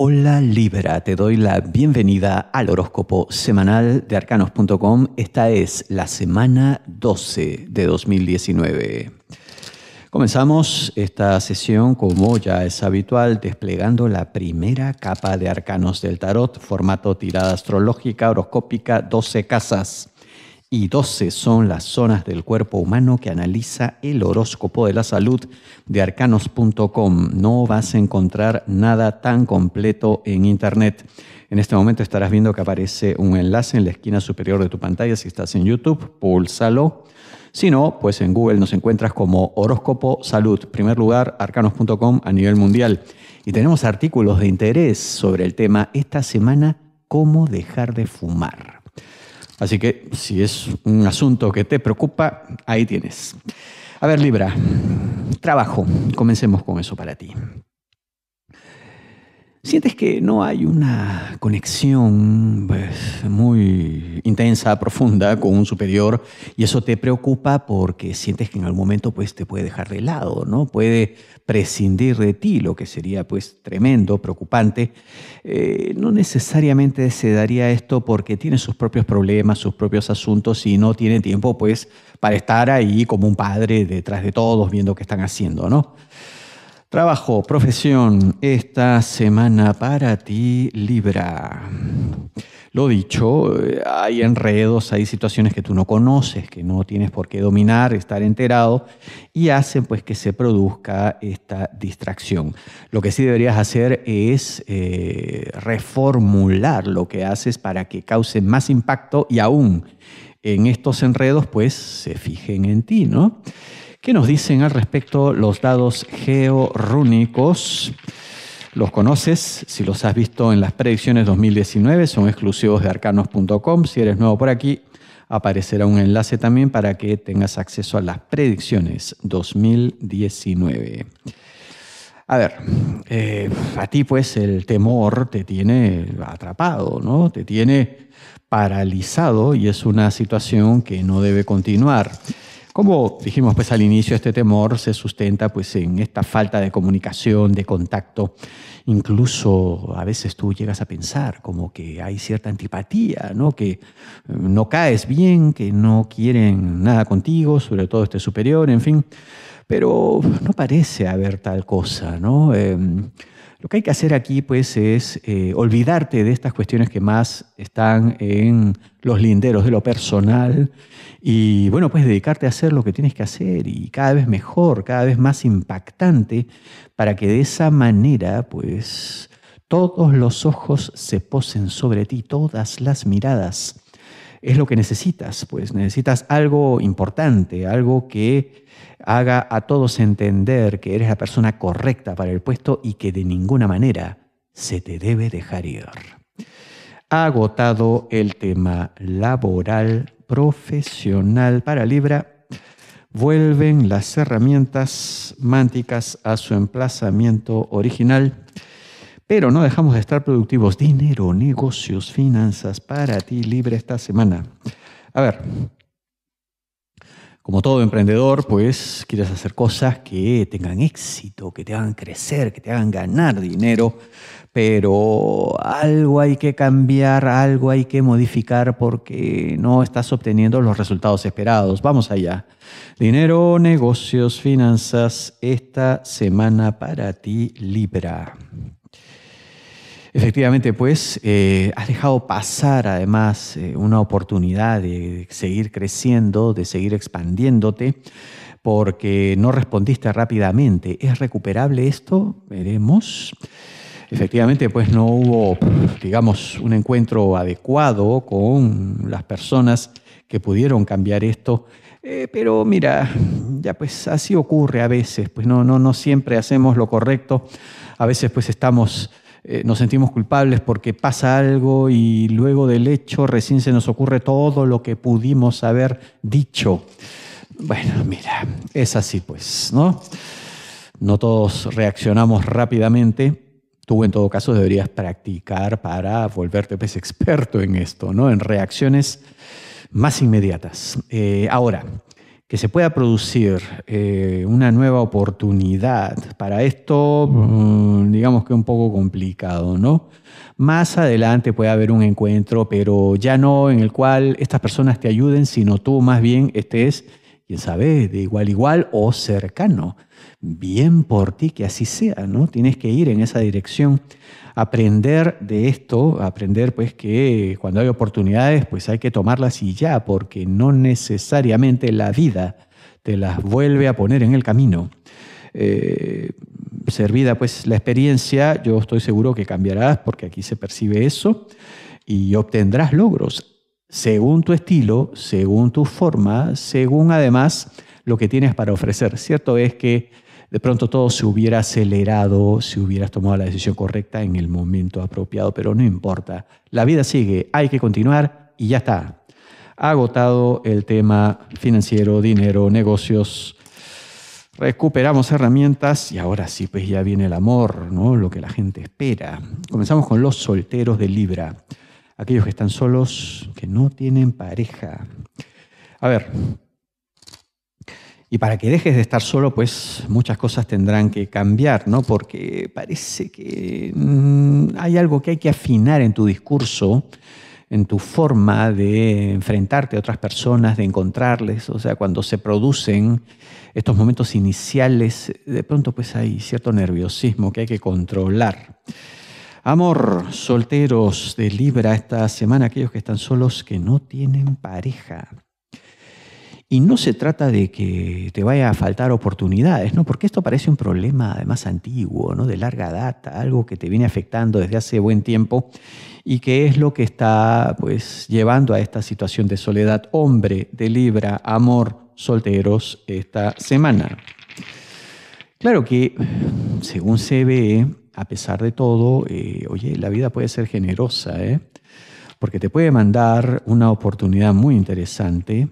Hola Libra, te doy la bienvenida al horóscopo semanal de arcanos.com. Esta es la semana 12 de 2019. Comenzamos esta sesión, como ya es habitual, desplegando la primera capa de arcanos del tarot, formato tirada astrológica, horoscópica, 12 casas y 12 son las zonas del cuerpo humano que analiza el horóscopo de la salud de arcanos.com. No vas a encontrar nada tan completo en Internet. En este momento estarás viendo que aparece un enlace en la esquina superior de tu pantalla. Si estás en YouTube, púlsalo. Si no, pues en Google nos encuentras como horóscopo salud. Primer lugar, arcanos.com a nivel mundial. Y tenemos artículos de interés sobre el tema esta semana, cómo dejar de fumar. Así que si es un asunto que te preocupa, ahí tienes. A ver, Libra, trabajo. Comencemos con eso para ti sientes que no hay una conexión pues, muy intensa, profunda con un superior y eso te preocupa porque sientes que en algún momento pues, te puede dejar de lado, ¿no? puede prescindir de ti, lo que sería pues, tremendo, preocupante. Eh, no necesariamente se daría esto porque tiene sus propios problemas, sus propios asuntos y no tiene tiempo pues, para estar ahí como un padre detrás de todos viendo qué están haciendo. ¿no? Trabajo, profesión, esta semana para ti, Libra. Lo dicho, eh, hay enredos, hay situaciones que tú no conoces, que no tienes por qué dominar, estar enterado, y hacen pues que se produzca esta distracción. Lo que sí deberías hacer es eh, reformular lo que haces para que cause más impacto y aún en estos enredos pues se fijen en ti, ¿no? ¿Qué nos dicen al respecto los dados georrúnicos? Los conoces, si los has visto en las predicciones 2019, son exclusivos de arcanos.com. Si eres nuevo por aquí, aparecerá un enlace también para que tengas acceso a las predicciones 2019. A ver, eh, a ti pues el temor te tiene atrapado, ¿no? Te tiene paralizado y es una situación que no debe continuar. Como dijimos pues al inicio, este temor se sustenta pues en esta falta de comunicación, de contacto. Incluso a veces tú llegas a pensar como que hay cierta antipatía, ¿no? Que eh, no caes bien, que no quieren nada contigo, sobre todo este superior, en fin. Pero no parece haber tal cosa, ¿no? Em, lo que hay que hacer aquí pues, es eh, olvidarte de estas cuestiones que más están en los linderos de lo personal y bueno, pues dedicarte a hacer lo que tienes que hacer y cada vez mejor, cada vez más impactante, para que de esa manera pues todos los ojos se posen sobre ti, todas las miradas. Es lo que necesitas, pues necesitas algo importante, algo que haga a todos entender que eres la persona correcta para el puesto y que de ninguna manera se te debe dejar ir. Agotado el tema laboral profesional para Libra, vuelven las herramientas mánticas a su emplazamiento original. Pero no dejamos de estar productivos. Dinero, negocios, finanzas para ti Libra esta semana. A ver, como todo emprendedor, pues quieres hacer cosas que tengan éxito, que te hagan crecer, que te hagan ganar dinero, pero algo hay que cambiar, algo hay que modificar porque no estás obteniendo los resultados esperados. Vamos allá. Dinero, negocios, finanzas, esta semana para ti Libra. Efectivamente, pues eh, has dejado pasar además eh, una oportunidad de seguir creciendo, de seguir expandiéndote, porque no respondiste rápidamente. ¿Es recuperable esto? Veremos. Efectivamente, pues no hubo, digamos, un encuentro adecuado con las personas que pudieron cambiar esto. Eh, pero mira, ya pues así ocurre a veces, pues no, no, no siempre hacemos lo correcto, a veces pues estamos eh, nos sentimos culpables porque pasa algo y luego del hecho recién se nos ocurre todo lo que pudimos haber dicho. Bueno, mira, es así pues, ¿no? No todos reaccionamos rápidamente. Tú en todo caso deberías practicar para volverte pues, experto en esto, ¿no? En reacciones más inmediatas. Eh, ahora, que se pueda producir eh, una nueva oportunidad. Para esto, mm, digamos que un poco complicado, ¿no? Más adelante puede haber un encuentro, pero ya no en el cual estas personas te ayuden, sino tú más bien estés quién sabe, de igual a igual o cercano. Bien por ti que así sea, ¿no? Tienes que ir en esa dirección, aprender de esto, aprender pues que cuando hay oportunidades pues hay que tomarlas y ya, porque no necesariamente la vida te las vuelve a poner en el camino. Eh, servida pues la experiencia, yo estoy seguro que cambiarás porque aquí se percibe eso y obtendrás logros según tu estilo, según tu forma, según además lo que tienes para ofrecer. Cierto es que de pronto todo se hubiera acelerado si hubieras tomado la decisión correcta en el momento apropiado, pero no importa. La vida sigue, hay que continuar y ya está. Agotado el tema financiero, dinero, negocios, recuperamos herramientas y ahora sí, pues ya viene el amor, ¿no? Lo que la gente espera. Comenzamos con los solteros de Libra aquellos que están solos, que no tienen pareja. A ver, y para que dejes de estar solo, pues muchas cosas tendrán que cambiar, ¿no? Porque parece que mm, hay algo que hay que afinar en tu discurso, en tu forma de enfrentarte a otras personas, de encontrarles. O sea, cuando se producen estos momentos iniciales, de pronto pues hay cierto nerviosismo que hay que controlar. Amor, solteros de Libra esta semana, aquellos que están solos, que no tienen pareja. Y no se trata de que te vaya a faltar oportunidades, ¿no? Porque esto parece un problema además antiguo, ¿no? De larga data, algo que te viene afectando desde hace buen tiempo y que es lo que está pues llevando a esta situación de soledad. Hombre de Libra, amor, solteros esta semana. Claro que según se ve, a pesar de todo, eh, oye, la vida puede ser generosa, ¿eh? porque te puede mandar una oportunidad muy interesante,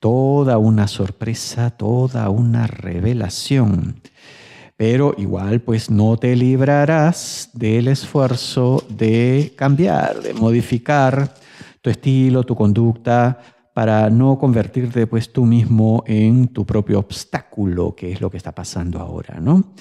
toda una sorpresa, toda una revelación. Pero igual, pues no te librarás del esfuerzo de cambiar, de modificar tu estilo, tu conducta, para no convertirte pues tú mismo en tu propio obstáculo, que es lo que está pasando ahora, ¿no?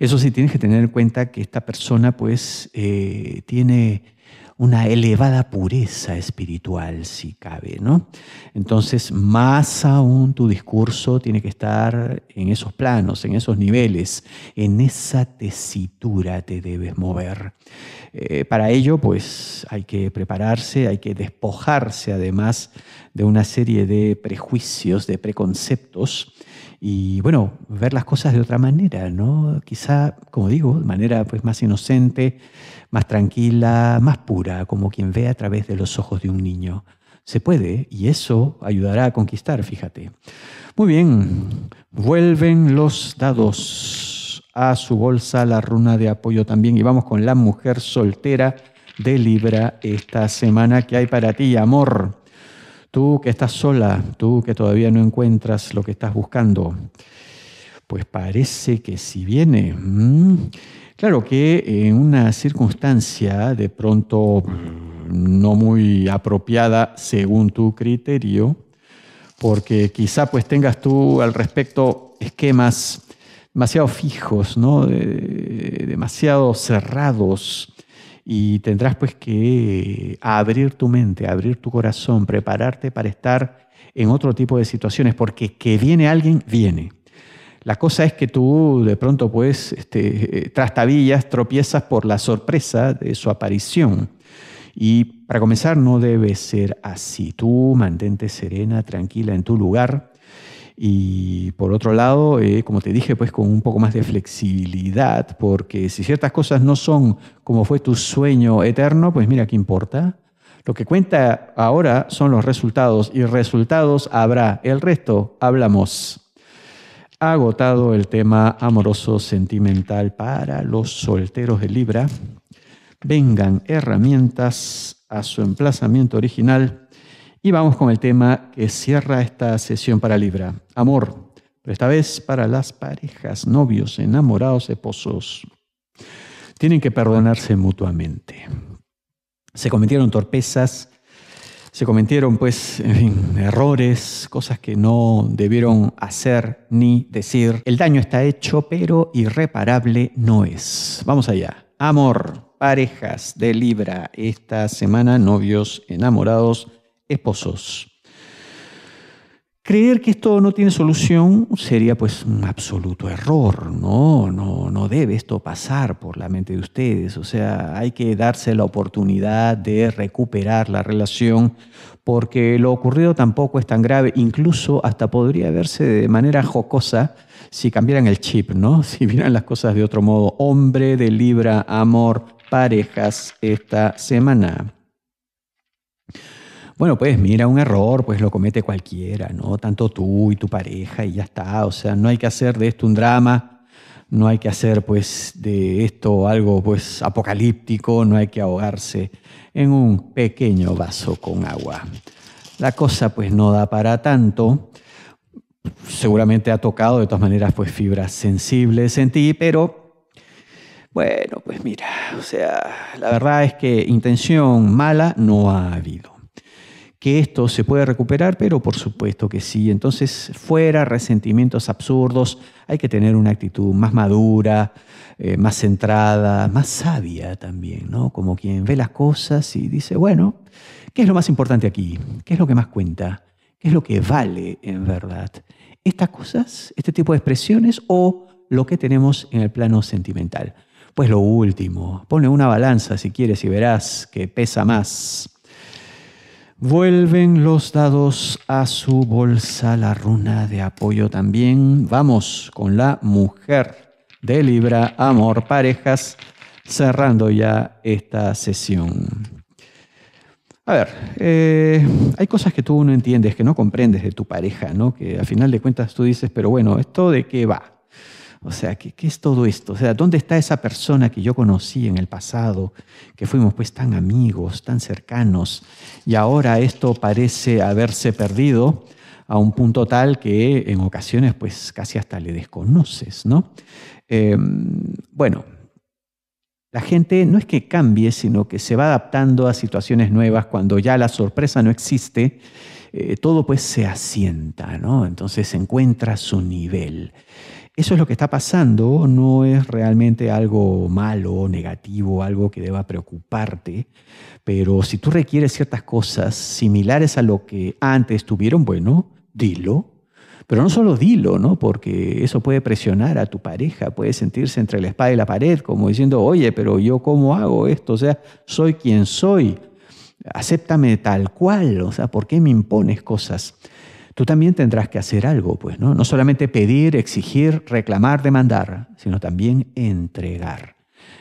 Eso sí, tienes que tener en cuenta que esta persona pues eh, tiene una elevada pureza espiritual, si cabe, ¿no? Entonces, más aún tu discurso tiene que estar en esos planos, en esos niveles, en esa tesitura te debes mover. Eh, para ello, pues hay que prepararse, hay que despojarse además de una serie de prejuicios, de preconceptos y bueno, ver las cosas de otra manera, ¿no? Quizá, como digo, de manera pues más inocente, más tranquila, más pura, como quien ve a través de los ojos de un niño. Se puede, y eso ayudará a conquistar, fíjate. Muy bien, vuelven los dados a su bolsa, la runa de apoyo también, y vamos con la mujer soltera de Libra esta semana que hay para ti, amor. Tú que estás sola, tú que todavía no encuentras lo que estás buscando. Pues parece que si viene. Claro que en eh, una circunstancia de pronto mm, no muy apropiada según tu criterio, porque quizá pues tengas tú al respecto esquemas demasiado fijos, ¿no? demasiado cerrados y tendrás pues que abrir tu mente, abrir tu corazón, prepararte para estar en otro tipo de situaciones, porque que viene alguien, viene. La cosa es que tú de pronto pues este, eh, trastabillas, tropiezas por la sorpresa de su aparición. Y para comenzar no debe ser así. Tú mantente serena, tranquila en tu lugar. Y por otro lado, eh, como te dije, pues con un poco más de flexibilidad, porque si ciertas cosas no son como fue tu sueño eterno, pues mira, ¿qué importa? Lo que cuenta ahora son los resultados y resultados habrá. El resto hablamos agotado el tema amoroso sentimental para los solteros de Libra, vengan herramientas a su emplazamiento original y vamos con el tema que cierra esta sesión para Libra, amor, pero esta vez para las parejas, novios, enamorados, esposos. Tienen que perdonarse mutuamente. Se cometieron torpezas se cometieron, pues, en errores, cosas que no debieron hacer ni decir. El daño está hecho, pero irreparable no es. Vamos allá. Amor, parejas de Libra. Esta semana, novios, enamorados, esposos. Creer que esto no tiene solución sería pues un absoluto error, ¿no? No, no debe esto pasar por la mente de ustedes, o sea, hay que darse la oportunidad de recuperar la relación porque lo ocurrido tampoco es tan grave, incluso hasta podría verse de manera jocosa si cambiaran el chip, ¿no? Si vieran las cosas de otro modo, hombre de Libra, amor, parejas esta semana. Bueno, pues mira, un error, pues lo comete cualquiera, ¿no? Tanto tú y tu pareja y ya está. O sea, no hay que hacer de esto un drama, no hay que hacer pues de esto algo pues apocalíptico, no hay que ahogarse en un pequeño vaso con agua. La cosa pues no da para tanto. Seguramente ha tocado de todas maneras pues fibras sensibles en ti, pero bueno, pues mira, o sea, la verdad es que intención mala no ha habido que esto se puede recuperar, pero por supuesto que sí. Entonces, fuera resentimientos absurdos, hay que tener una actitud más madura, eh, más centrada, más sabia también, ¿no? Como quien ve las cosas y dice, bueno, ¿qué es lo más importante aquí? ¿Qué es lo que más cuenta? ¿Qué es lo que vale en verdad? ¿Estas cosas, este tipo de expresiones o lo que tenemos en el plano sentimental? Pues lo último, Pone una balanza si quieres y verás que pesa más. Vuelven los dados a su bolsa, la runa de apoyo también. Vamos con la mujer de Libra, amor, parejas, cerrando ya esta sesión. A ver, eh, hay cosas que tú no entiendes, que no comprendes de tu pareja, ¿no? Que al final de cuentas tú dices, pero bueno, ¿esto de qué va? O sea, ¿qué, ¿qué, es todo esto? O sea, ¿dónde está esa persona que yo conocí en el pasado, que fuimos pues tan amigos, tan cercanos, y ahora esto parece haberse perdido a un punto tal que en ocasiones pues casi hasta le desconoces, ¿no? Em, bueno, la gente no es que cambie, sino que se va adaptando a situaciones nuevas cuando ya la sorpresa no existe. Eh, todo pues se asienta, ¿no? Entonces encuentra su nivel. Eso es lo que está pasando, no es realmente algo malo, negativo, algo que deba preocuparte, pero si tú requieres ciertas cosas similares a lo que antes tuvieron, bueno, dilo, pero no solo dilo, ¿no? Porque eso puede presionar a tu pareja, puede sentirse entre la espada y la pared, como diciendo, oye, pero yo cómo hago esto, o sea, soy quien soy, acéptame tal cual, o sea, ¿por qué me impones cosas? tú también tendrás que hacer algo, pues, ¿no? solamente pedir, exigir, reclamar, demandar, sino también entregar.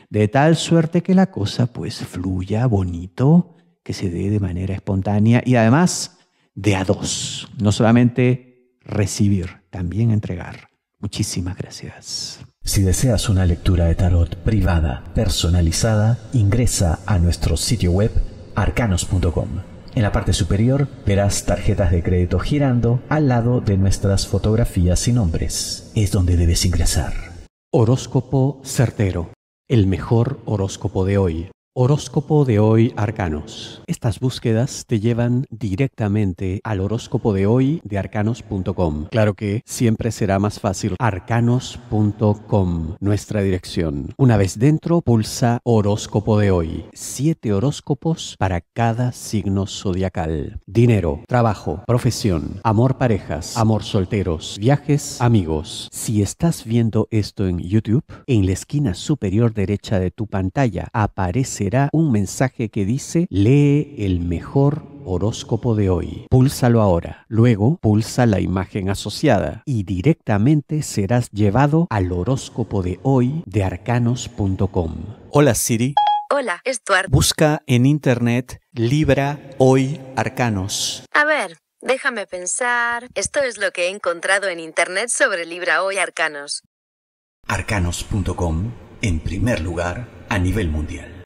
De tal suerte que la cosa, pues, fluya bonito, que se dé de manera espontánea y además de a dos. No solamente recibir, también entregar. Muchísimas gracias. Si deseas una lectura de tarot privada, personalizada, ingresa a nuestro sitio web arcanos.com. En la parte superior verás tarjetas de crédito girando al lado de nuestras fotografías y nombres. Es donde debes ingresar. Horóscopo certero. El mejor horóscopo de hoy Horóscopo de hoy Arcanos. Estas búsquedas te llevan directamente al horóscopo de hoy de arcanos.com. Claro que siempre será más fácil arcanos.com, nuestra dirección. Una vez dentro, pulsa horóscopo de hoy. Siete horóscopos para cada signo zodiacal. Dinero, trabajo, profesión, amor parejas, amor solteros, viajes, amigos. Si estás viendo esto en YouTube, en la esquina superior derecha de tu pantalla aparece Será un mensaje que dice lee el mejor horóscopo de hoy. Púlsalo ahora. Luego pulsa la imagen asociada y directamente serás llevado al horóscopo de hoy de arcanos.com. Hola Siri. Hola, Stuart. Busca en internet Libra Hoy Arcanos. A ver, déjame pensar. Esto es lo que he encontrado en internet sobre Libra Hoy Arcanos. Arcanos.com, en primer lugar, a nivel mundial.